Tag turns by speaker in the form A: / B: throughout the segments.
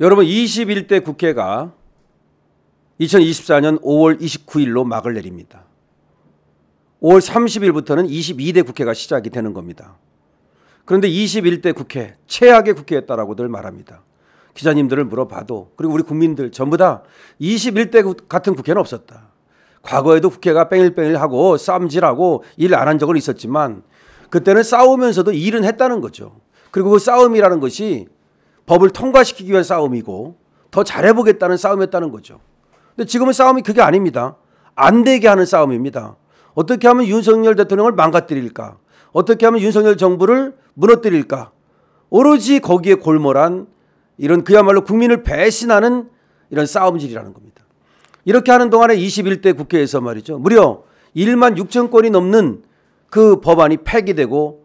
A: 여러분 21대 국회가 2024년 5월 29일로 막을 내립니다. 5월 30일부터는 22대 국회가 시작이 되는 겁니다. 그런데 21대 국회 최악의 국회였다라고들 말합니다. 기자님들을 물어봐도 그리고 우리 국민들 전부 다 21대 같은 국회는 없었다. 과거에도 국회가 뺑일뺑일하고 쌈질하고 일 안 한 적은 있었지만 그때는 싸우면서도 일은 했다는 거죠. 그리고 그 싸움이라는 것이 법을 통과시키기 위한 싸움이고 더 잘해보겠다는 싸움이었다는 거죠. 근데 지금은 싸움이 그게 아닙니다. 안 되게 하는 싸움입니다. 어떻게 하면 윤석열 대통령을 망가뜨릴까? 어떻게 하면 윤석열 정부를 무너뜨릴까? 오로지 거기에 골몰한 이런 그야말로 국민을 배신하는 이런 싸움질이라는 겁니다. 이렇게 하는 동안에 21대 국회에서 말이죠. 무려 1만 6천 건이 넘는 그 법안이 폐기되고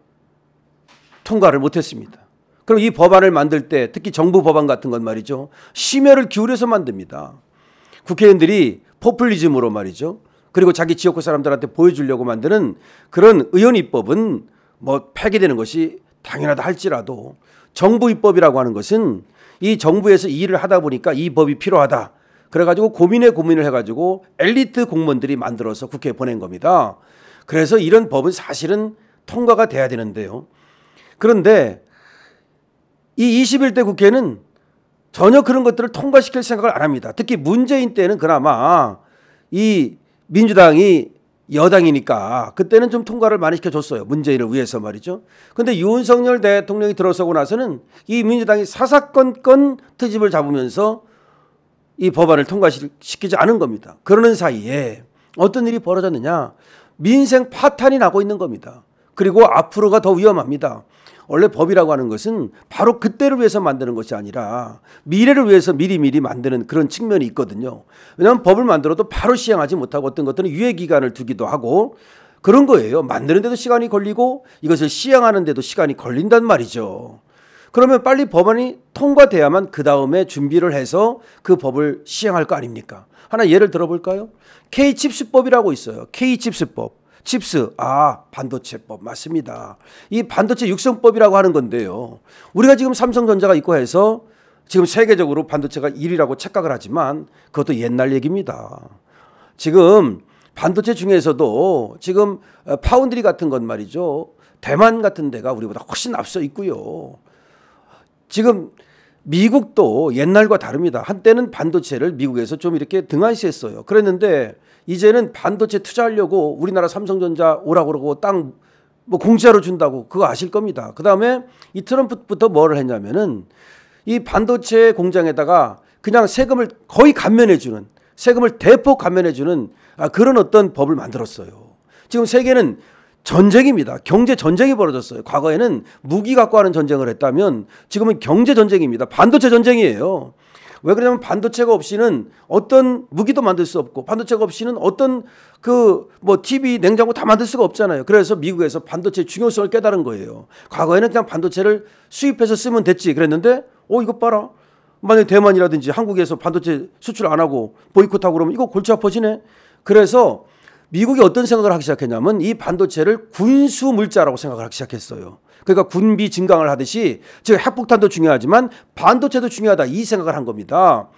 A: 통과를 못했습니다. 그럼 이 법안을 만들 때 특히 정부 법안 같은 건 말이죠. 심혈을 기울여서 만듭니다. 국회의원들이 포퓰리즘으로 말이죠. 그리고 자기 지역구 사람들한테 보여주려고 만드는 그런 의원 입법은 뭐 폐기되는 것이 당연하다 할지라도 정부 입법이라고 하는 것은 이 정부에서 일을 하다 보니까 이 법이 필요하다. 그래가지고 고민에 고민을 해가지고 엘리트 공무원들이 만들어서 국회에 보낸 겁니다. 그래서 이런 법은 사실은 통과가 돼야 되는데요. 그런데 이 21대 국회는 전혀 그런 것들을 통과시킬 생각을 안 합니다. 특히 문재인 때는 그나마 이 민주당이 여당이니까 그때는 좀 통과를 많이 시켜줬어요. 문재인을 위해서 말이죠. 근데 윤석열 대통령이 들어서고 나서는 이 민주당이 사사건건 트집을 잡으면서 이 법안을 통과시키지 않은 겁니다. 그러는 사이에 어떤 일이 벌어졌느냐. 민생 파탄이 나고 있는 겁니다. 그리고 앞으로가 더 위험합니다. 원래 법이라고 하는 것은 바로 그때를 위해서 만드는 것이 아니라 미래를 위해서 미리미리 만드는 그런 측면이 있거든요. 왜냐하면 법을 만들어도 바로 시행하지 못하고 어떤 것들은 유예 기간을 두기도 하고 그런 거예요. 만드는데도 시간이 걸리고 이것을 시행하는데도 시간이 걸린단 말이죠. 그러면 빨리 법안이 통과돼야만 그 다음에 준비를 해서 그 법을 시행할 거 아닙니까? 하나 예를 들어볼까요? K칩수법이라고 있어요. K칩수법. 칩스, 아, 반도체법 맞습니다. 이 반도체 육성법이라고 하는 건데요. 우리가 지금 삼성전자가 있고 해서 지금 세계적으로 반도체가 1위라고 착각을 하지만 그것도 옛날 얘기입니다. 지금 반도체 중에서도 지금 어, 파운드리 같은 건 말이죠. 대만 같은 데가 우리보다 훨씬 앞서 있고요. 지금 미국도 옛날과 다릅니다. 한때는 반도체를 미국에서 좀 이렇게 등한시했어요. 그랬는데 이제는 반도체 투자하려고 우리나라 삼성전자 오라고 그러고 땅 뭐 공짜로 준다고 그거 아실 겁니다. 그다음에 이 트럼프부터 뭐를 했냐면은 이 반도체 공장에다가 그냥 세금을 거의 감면해 주는 세금을 대폭 감면해 주는 아, 그런 어떤 법을 만들었어요. 지금 세계는 전쟁입니다. 경제 전쟁이 벌어졌어요. 과거에는 무기 갖고 하는 전쟁을 했다면 지금은 경제 전쟁입니다. 반도체 전쟁이에요. 왜 그러냐면 반도체가 없이는 어떤 무기도 만들 수 없고 반도체가 없이는 어떤 그 뭐 TV, 냉장고 다 만들 수가 없잖아요. 그래서 미국에서 반도체 중요성을 깨달은 거예요. 과거에는 그냥 반도체를 수입해서 쓰면 됐지 그랬는데 어 이거 봐라. 만약에 대만이라든지 한국에서 반도체 수출 안 하고 보이콧하고 그러면 이거 골치 아퍼지네 그래서 미국이 어떤 생각을 하기 시작했냐면 이 반도체를 군수 물자라고 생각을 하기 시작했어요. 그러니까 군비 증강을 하듯이 즉 핵폭탄도 중요하지만 반도체도 중요하다 이 생각을 한 겁니다.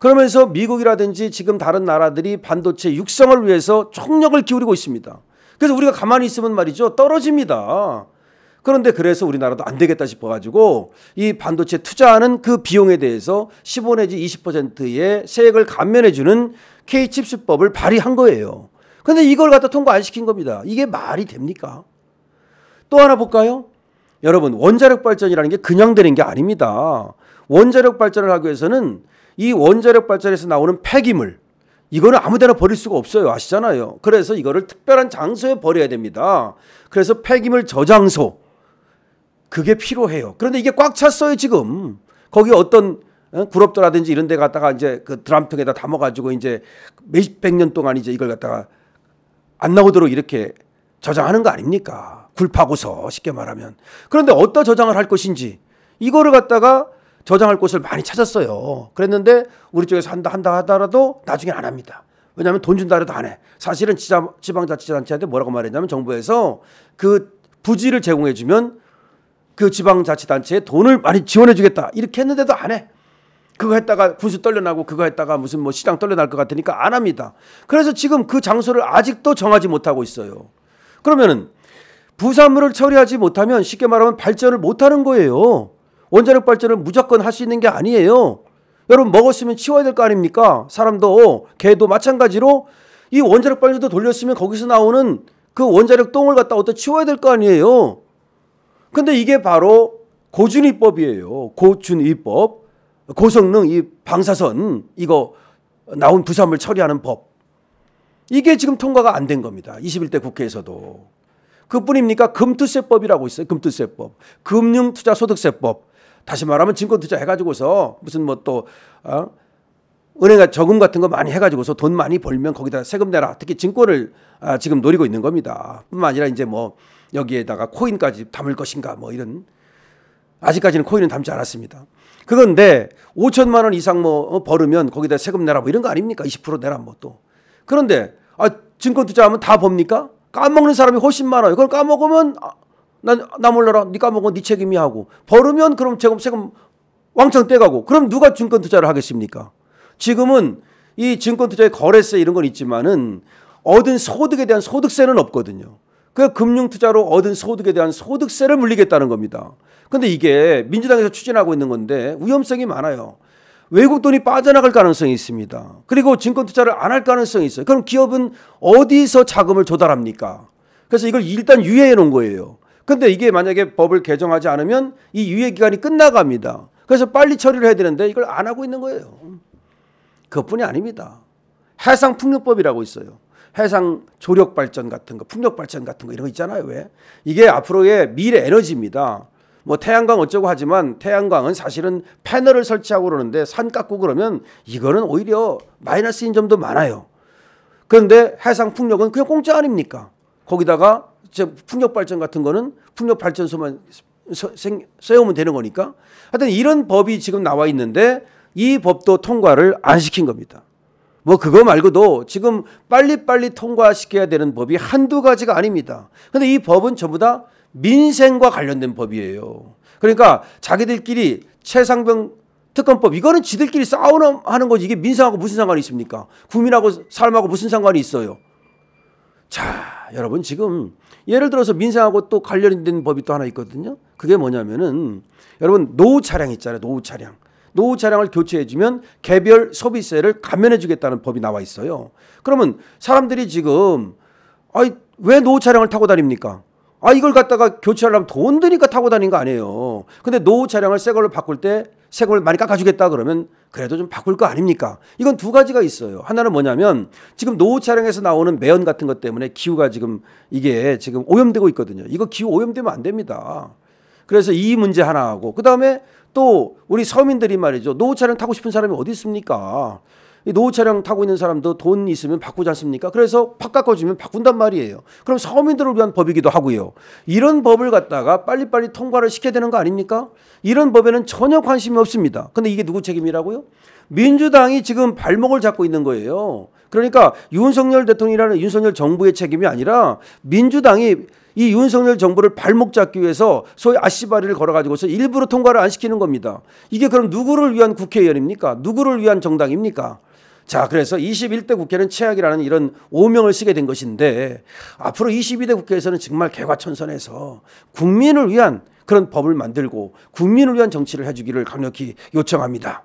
A: 그러면서 미국이라든지 지금 다른 나라들이 반도체 육성을 위해서 총력을 기울이고 있습니다. 그래서 우리가 가만히 있으면 말이죠. 떨어집니다. 그런데 그래서 우리나라도 안 되겠다 싶어가지고 이 반도체 투자하는 그 비용에 대해서 15 내지 20%의 세액을 감면해주는 K칩수법을 발의한 거예요. 근데 이걸 갖다 통과 안 시킨 겁니다. 이게 말이 됩니까? 또 하나 볼까요? 여러분, 원자력 발전이라는 게 그냥 되는 게 아닙니다. 원자력 발전을 하기 위해서는 이 원자력 발전에서 나오는 폐기물, 이거는 아무 데나 버릴 수가 없어요. 아시잖아요. 그래서 이거를 특별한 장소에 버려야 됩니다. 그래서 폐기물 저장소, 그게 필요해요. 그런데 이게 꽉 찼어요, 지금. 거기 어떤 어, 구럽도라든지 이런 데갔다가 이제 그 드럼통에다 담아가지고 이제 몇 백 년 동안 이제 이걸 갖다가 안 나오도록 이렇게 저장하는 거 아닙니까? 굴파고서 쉽게 말하면. 그런데 어떤 저장을 할 것인지 이거를 갖다가 저장할 곳을 많이 찾았어요. 그랬는데 우리 쪽에서 한다 한다 하더라도 나중에 안 합니다. 왜냐하면 돈 준다 해도 안 해. 사실은 지방자치단체한테 뭐라고 말했냐면 정부에서 그 부지를 제공해주면 그 지방자치단체에 돈을 많이 지원해주겠다 이렇게 했는데도 안 해. 그거 했다가 군수 떨려나고 그거 했다가 무슨 뭐 시장 떨려날 것 같으니까 안 합니다. 그래서 지금 그 장소를 아직도 정하지 못하고 있어요. 그러면은 부산물을 처리하지 못하면 쉽게 말하면 발전을 못하는 거예요. 원자력 발전을 무조건 할 수 있는 게 아니에요. 여러분 먹었으면 치워야 될 거 아닙니까? 사람도 개도 마찬가지로 이 원자력 발전도 돌렸으면 거기서 나오는 그 원자력 똥을 갖다 어떻게 치워야 될 거 아니에요. 근데 이게 바로 고준위법이에요. 고준위법. 고성능 이 방사선 이거 나온 부산물 처리하는 법 이게 지금 통과가 안 된 겁니다. 21대 국회에서도. 그뿐입니까? 금투세법이라고 있어요. 금투세법. 금융투자소득세법. 다시 말하면 증권투자 해가지고서 무슨 뭐또 어? 은행에 저금 같은 거 많이 해가지고서 돈 많이 벌면 거기다 세금 내라. 특히 증권을 아, 지금 노리고 있는 겁니다. 뿐만 아니라 이제 뭐 여기에다가 코인까지 담을 것인가 뭐 이런 아직까지는 코인은 담지 않았습니다. 그런데 5천만 원 이상 뭐 어, 벌으면 거기다 세금 내라 뭐 이런 거 아닙니까? 20% 내라 뭐 또. 그런데 아 증권 투자하면 다 법니까? 까먹는 사람이 훨씬 많아요. 그걸 까먹으면 난, 아, 나 몰라라. 네 까먹은 네 책임이 하고 벌으면 그럼 세금 세금 왕창 떼가고 그럼 누가 증권 투자를 하겠습니까? 지금은 이 증권 투자의 거래세 이런 건 있지만은 얻은 소득에 대한 소득세는 없거든요. 그 금융 투자로 얻은 소득에 대한 소득세를 물리겠다는 겁니다. 근데 이게 민주당에서 추진하고 있는 건데 위험성이 많아요. 외국 돈이 빠져나갈 가능성이 있습니다. 그리고 증권 투자를 안 할 가능성이 있어요. 그럼 기업은 어디서 자금을 조달합니까? 그래서 이걸 일단 유예해 놓은 거예요. 근데 이게 만약에 법을 개정하지 않으면 이 유예 기간이 끝나갑니다. 그래서 빨리 처리를 해야 되는데 이걸 안 하고 있는 거예요. 그것뿐이 아닙니다. 해상풍력법이라고 있어요. 해상 조력 발전 같은 거, 풍력 발전 같은 거 이런 거 있잖아요. 왜? 이게 앞으로의 미래 에너지입니다. 뭐 태양광 어쩌고 하지만 태양광은 사실은 패널을 설치하고 그러는데 산 깎고 그러면 이거는 오히려 마이너스인 점도 많아요. 그런데 해상 풍력은 그냥 공짜 아닙니까? 거기다가 풍력 발전 같은 거는 풍력 발전소만 세우면 되는 거니까. 하여튼 이런 법이 지금 나와 있는데 이 법도 통과를 안 시킨 겁니다. 뭐 그거 말고도 지금 빨리빨리 통과시켜야 되는 법이 한두 가지가 아닙니다. 근데 이 법은 전부 다 민생과 관련된 법이에요. 그러니까 자기들끼리 최상병 특검법 이거는 지들끼리 싸우는 거지 이게 민생하고 무슨 상관이 있습니까? 국민하고 삶하고 무슨 상관이 있어요? 자, 여러분 지금 예를 들어서 민생하고 또 관련된 법이 또 하나 있거든요. 그게 뭐냐면은 여러분 노후 차량 있잖아요. 노후 차량. 노후 차량을 교체해주면 개별 소비세를 감면해주겠다는 법이 나와 있어요. 그러면 사람들이 지금 아이 왜 노후 차량을 타고 다닙니까? 아 이걸 갖다가 교체하려면 돈 드니까 타고 다닌 거 아니에요. 근데 노후 차량을 새 걸로 바꿀 때 세금을 많이 깎아주겠다 그러면 그래도 좀 바꿀 거 아닙니까? 이건 두 가지가 있어요. 하나는 뭐냐면 지금 노후 차량에서 나오는 매연 같은 것 때문에 기후가 지금 이게 지금 오염되고 있거든요. 이거 기후 오염되면 안 됩니다. 그래서 이 문제 하나하고 그다음에 또 우리 서민들이 말이죠. 노후 차량 타고 싶은 사람이 어디 있습니까? 이 노후 차량 타고 있는 사람도 돈 있으면 바꾸지 않습니까? 그래서 바꿔주면 바꾼단 말이에요. 그럼 서민들을 위한 법이기도 하고요. 이런 법을 갖다가 빨리빨리 통과를 시켜야 되는 거 아닙니까? 이런 법에는 전혀 관심이 없습니다. 근데 이게 누구 책임이라고요? 민주당이 지금 발목을 잡고 있는 거예요. 그러니까 윤석열 대통령이라는 윤석열 정부의 책임이 아니라 민주당이 이 윤석열 정부를 발목 잡기 위해서 소위 아씨바리를 걸어가지고서 일부러 통과를 안 시키는 겁니다. 이게 그럼 누구를 위한 국회의원입니까? 누구를 위한 정당입니까? 자, 그래서 21대 국회는 최악이라는 이런 오명을 쓰게 된 것인데 앞으로 22대 국회에서는 정말 개과천선해서 국민을 위한 그런 법을 만들고 국민을 위한 정치를 해주기를 강력히 요청합니다.